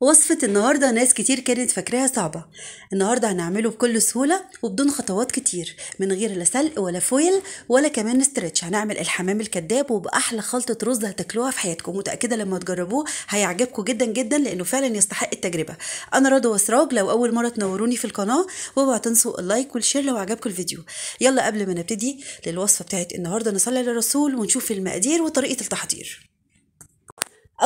وصفة النهاردة ناس كتير كانت فاكراها صعبة النهاردة هنعمله بكل سهولة وبدون خطوات كتير من غير لا سلق ولا فويل ولا كمان استرتش هنعمل الحمام الكذاب وبأحلى خلطة رز هتاكلوها في حياتكم متأكدة لما تجربوه هيعجبكم جدا جدا لأنه فعلا يستحق التجربة أنا رضوى وسراج لو أول مرة تنوروني في القناة واوعوا تنسوا اللايك والشير لو عجبكم الفيديو يلا قبل ما نبتدي للوصفة بتاعت النهاردة نصلي للرسول ونشوف المقادير وطريقة التحضير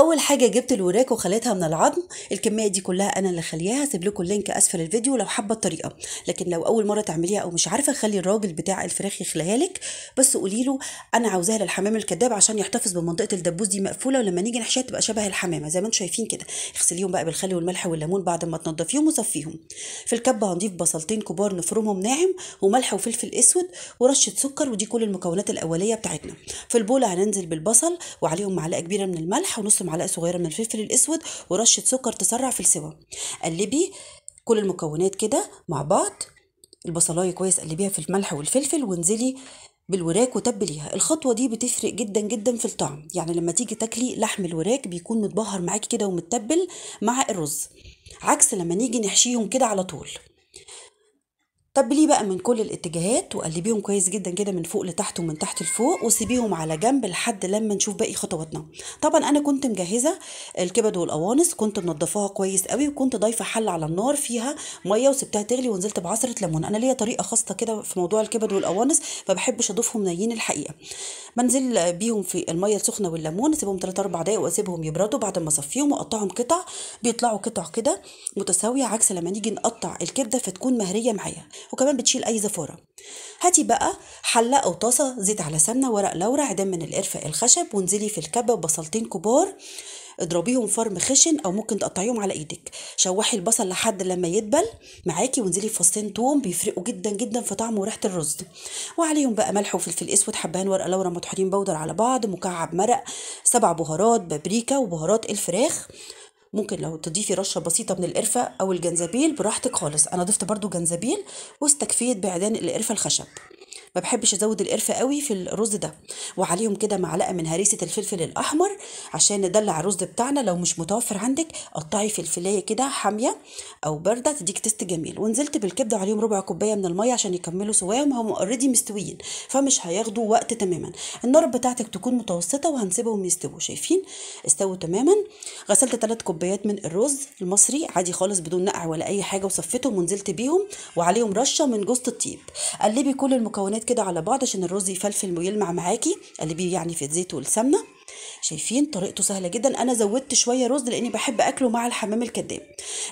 اول حاجه جبت الوراك وخليتها من العظم الكميه دي كلها انا اللي خليها هسيب لكم اللينك اسفل الفيديو لو حابه الطريقه لكن لو اول مره تعمليها او مش عارفه خلي الراجل بتاع الفراخ يخليها لك بس قولي له انا عاوزاها للحمام الكذاب عشان يحتفظ بمنطقه الدبوس دي مقفوله ولما نيجي نحشيها تبقى شبه الحمامه زي ما انتم شايفين كده اغسليهم بقى بالخل والملح والليمون بعد ما تنضفيهم وصفيهم في الكبه هنضيف بصلتين كبار نفرمهم ناعم وملح وفلفل اسود ورشه سكر ودي كل المكونات الاوليه بتاعتنا في البوله هننزل بالبصل وعليهم معلقه كبيره من الملح ونص معلقه صغيره من الفلفل الاسود ورشه سكر تسرع في السوا قلبي كل المكونات كده مع بعض البصلايه كويس قلبيها في الملح والفلفل وانزلي بالوراك وتبليها الخطوة دي بتفرق جدا جدا في الطعم يعني لما تيجي تاكلي لحم الوراك بيكون متبهر معاكي كده ومتبل مع الرز عكس لما نيجي نحشيهم كده على طول تبليه بقى من كل الاتجاهات وقلبيهم كويس جدا كده من فوق لتحت ومن تحت لفوق وسيبيهم على جنب لحد لما نشوف باقي خطواتنا طبعا انا كنت مجهزه الكبد والقوانص كنت منضفاها كويس قوي وكنت ضايفه حل على النار فيها ميه وسبتها تغلي ونزلت بعصره ليمون انا ليا طريقه خاصه كده في موضوع الكبد والقوانص ما بحبش اضيفهم نيين الحقيقه بنزل بيهم في الميه السخنه والليمون اسيبهم 3 4 دقايق واسيبهم يبردوا بعد ما اصفيهم واقطعهم قطع بيطلعوا قطع كده متساويه عكس لما نيجي نقطع الكبده فتكون مهريه معايا وكمان بتشيل اي زفاره هاتي بقى حله او طاسه زيت على سمنه ورق لورا عدم من القرفه الخشب وانزلي في الكبه بصلتين كبار اضربيهم فرم خشن او ممكن تقطعيهم على ايدك شوحي البصل لحد لما يدبل معاكي وانزلي في فصين توم بيفرقوا جدا جدا في طعم وريحه الرز وعليهم بقى ملح وفلفل اسود حبهان ورقه لورا مطحونين بودر على بعض مكعب مرق سبع بهارات بابريكا وبهارات الفراخ ممكن لو تضيفي رشه بسيطه من القرفه او الجنزبيل براحتك خالص انا ضفت برضو جنزبيل واستكفيت بعدين القرفه الخشب ما بحبش ازود القرفه قوي في الرز ده وعليهم كده معلقه من هريسه الفلفل الاحمر عشان ندلع الرز بتاعنا لو مش متوفر عندك قطعي فلفلايه كده حاميه او بارده تديك تست جميل ونزلت بالكبده وعليهم ربع كوبايه من الميه عشان يكملوا سواهم هم اوريدي مستويين فمش هياخدوا وقت تماما النار بتاعتك تكون متوسطه وهنسيبهم يستووا شايفين استووا تماما غسلت ثلاث كوبايات من الرز المصري عادي خالص بدون نقع ولا اي حاجه وصفيتهم ونزلت بيهم وعليهم رشه من جوز الطيب قلبي كل المكونات الحاجات كده على بعض عشان الرز يفلفل ويلمع معاكي قلبيه يعني في الزيت والسمنه شايفين طريقته سهله جدا انا زودت شويه رز لاني بحب اكله مع الحمام الكذاب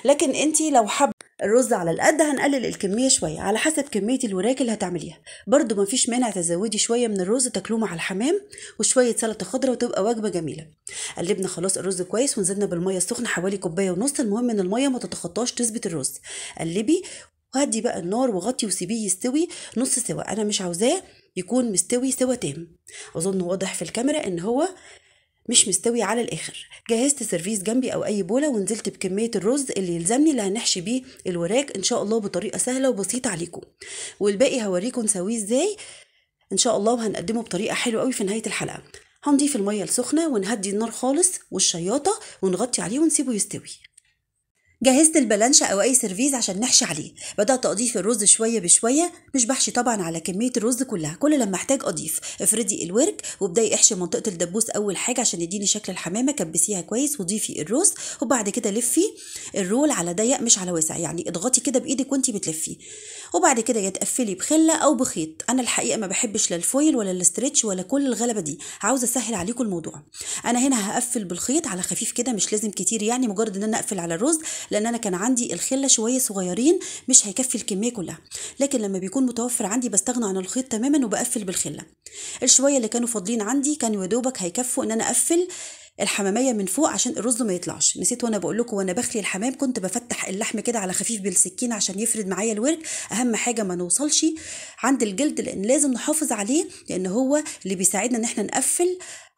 لكن انت لو حابه الرز على القد هنقلل الكميه شويه على حسب كميه الوراك اللي هتعمليها برده مفيش مانع تزودي شويه من الرز تاكلوه مع الحمام وشويه سلطه خضراء وتبقى وجبه جميله قلبنا خلاص الرز كويس ونزلنا بالميه السخنه حوالي كوبايه ونص المهم ان الميه ما تتخطاش نسبه الرز قلبي وهدي بقى النار وغطي وسيبيه يستوي نص سوا انا مش عاوزاه يكون مستوي سوا تام اظن واضح في الكاميرا ان هو مش مستوي على الاخر جهزت سيرفيس جنبي او اي بوله ونزلت بكميه الرز اللي يلزمني اللي هنحشي بيه الوراك ان شاء الله بطريقه سهله وبسيطه عليكم والباقي هوريكم نسويه ازاي ان شاء الله وهنقدمه بطريقه حلوه قوي في نهايه الحلقه هنضيف الميه السخنه ونهدي النار خالص والشياطه ونغطي عليه ونسيبه يستوي جهزت البلانشا او اي سيرفيز عشان نحشي عليه بدات اضيف الرز شويه بشويه مش بحشي طبعا على كميه الرز كلها كل لما احتاج اضيف افردي الورك وابداي احشي منطقه الدبوس اول حاجه عشان يديني شكل الحمامه كبسيها كويس وضيفي الرز وبعد كده لفي الرول على ضيق مش على واسع يعني اضغطي كده بايدك وانت بتلفي وبعد كده يا تقفلي بخله او بخيط انا الحقيقه ما بحبش لا الفويل ولا الاسترتش ولا كل الغلبه دي عاوزه اسهل عليكم الموضوع انا هنا هقفل بالخيط على خفيف كده مش لازم كتير يعني مجرد ان انا اقفل على الرز لان انا كان عندي الخله شويه صغيرين مش هيكفي الكميه كلها لكن لما بيكون متوفر عندي بستغنى عن الخيط تماما وبقفل بالخله الشويه اللي كانوا فاضلين عندي كانوا يا دوبك هيكفوا ان انا اقفل الحماميه من فوق عشان الرز ما يطلعش نسيت وانا بقول لكم وانا بخلي الحمام كنت بفتح اللحم كده على خفيف بالسكين عشان يفرد معايا الورك اهم حاجه ما نوصلش عند الجلد لان لازم نحافظ عليه لان هو اللي بيساعدنا ان احنا نقفل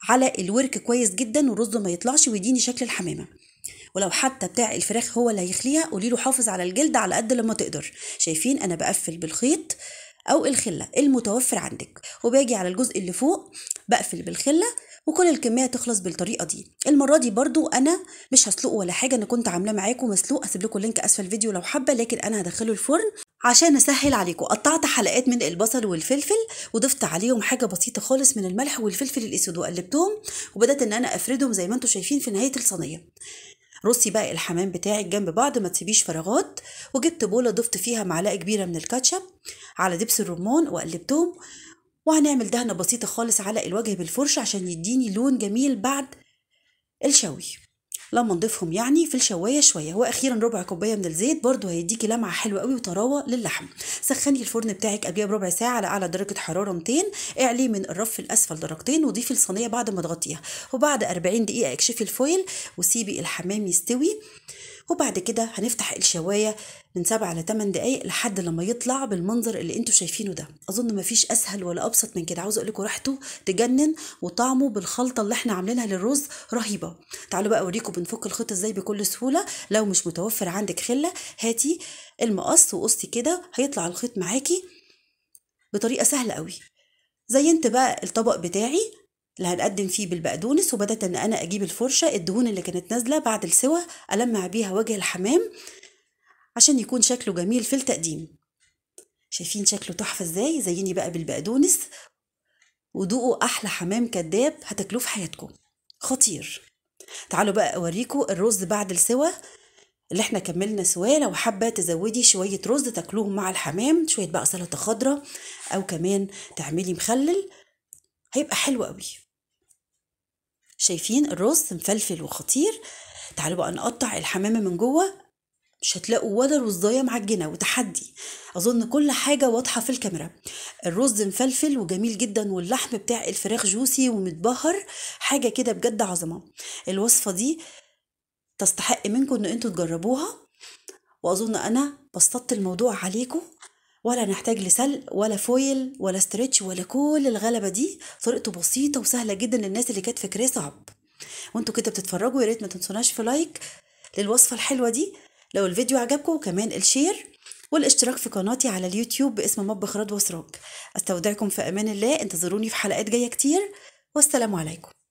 على الورك كويس جدا والرز ما يطلعش ويديني شكل الحمامه ولو حتى بتاع الفراخ هو اللي هيخليها قولي له حافظ على الجلد على قد لما تقدر شايفين انا بقفل بالخيط او الخله المتوفر عندك وباجي على الجزء اللي فوق بقفل بالخله وكل الكميه تخلص بالطريقه دي المره دي برضو انا مش هسلقه ولا حاجه انا كنت عاملاه معاكم مسلوق هسيب لكم لينك اسفل الفيديو لو حابه لكن انا هدخله الفرن عشان اسهل عليكم قطعت حلقات من البصل والفلفل وضفت عليهم حاجه بسيطه خالص من الملح والفلفل الاسود وقلبتهم وبدات ان انا افردهم زي ما انتم شايفين في نهايه الصينيه رصي بقى الحمام بتاعك جنب بعض ما تسيبيش فراغات وجبت بوله ضفت فيها معلقه كبيره من الكاتشب على دبس الرمان وقلبتهم وهنعمل دهنه بسيطه خالص على الوجه بالفرشه عشان يديني لون جميل بعد الشوي لما نضيفهم يعني في الشوايه شويه واخيرا ربع كوبايه من الزيت برده هيديكي لمعه حلوه قوي وطراوه للحم سخني الفرن بتاعك قبليه بربع ساعه على اعلى درجه حراره 200 اعليه من الرف الاسفل درجتين وضيفي الصينيه بعد ما تغطيها وبعد 40 دقيقه اكشفي الفويل وسيبي الحمام يستوي وبعد كده هنفتح الشوايه من 7 ل 8 دقايق لحد لما يطلع بالمنظر اللي انتوا شايفينه ده اظن مفيش اسهل ولا ابسط من كده عاوزه اقول لكم ريحته تجنن وطعمه بالخلطه اللي احنا عاملينها للرز رهيبه تعالوا بقى اوريكم بنفك الخيط ازاي بكل سهوله لو مش متوفر عندك خله هاتي المقص وقصي كده هيطلع الخيط معاكي بطريقه سهله قوي زينت بقى الطبق بتاعي اللي هنقدم فيه بالبقدونس وبدأت إن أنا أجيب الفرشة الدهون اللي كانت نازلة بعد السوى ألمع بيها وجه الحمام عشان يكون شكله جميل في التقديم شايفين شكله تحفة إزاي زيني بقى بالبقدونس ودوقوا أحلى حمام كداب هتاكلوه في حياتكم خطير تعالوا بقى أوريكم الرز بعد السوى اللي احنا كملنا سواه لو حابه تزودي شويه رز تاكلوهم مع الحمام شويه بقى سلطه خضراء او كمان تعملي مخلل هيبقى حلو قوي شايفين الرز مفلفل وخطير تعالوا بقى نقطع الحمامه من جوه مش هتلاقوا ولا رزايه معجنه وتحدي اظن كل حاجه واضحه في الكاميرا الرز مفلفل وجميل جدا واللحم بتاع الفراخ جوسي ومتبهر حاجه كده بجد عظمه الوصفه دي تستحق منكم ان انتوا تجربوها واظن انا بسطت الموضوع عليكم ولا نحتاج لسلق ولا فويل ولا ستريتش ولا كل الغلبه دي طريقته بسيطه وسهله جدا للناس اللي كانت فاكراه صعب وانتوا كده بتتفرجوا يا ريت ما تنسوناش في لايك للوصفه الحلوه دي لو الفيديو عجبكم وكمان الشير والاشتراك في قناتي على اليوتيوب باسم مطبخ رضوى سراج استودعكم في امان الله انتظروني في حلقات جايه كتير والسلام عليكم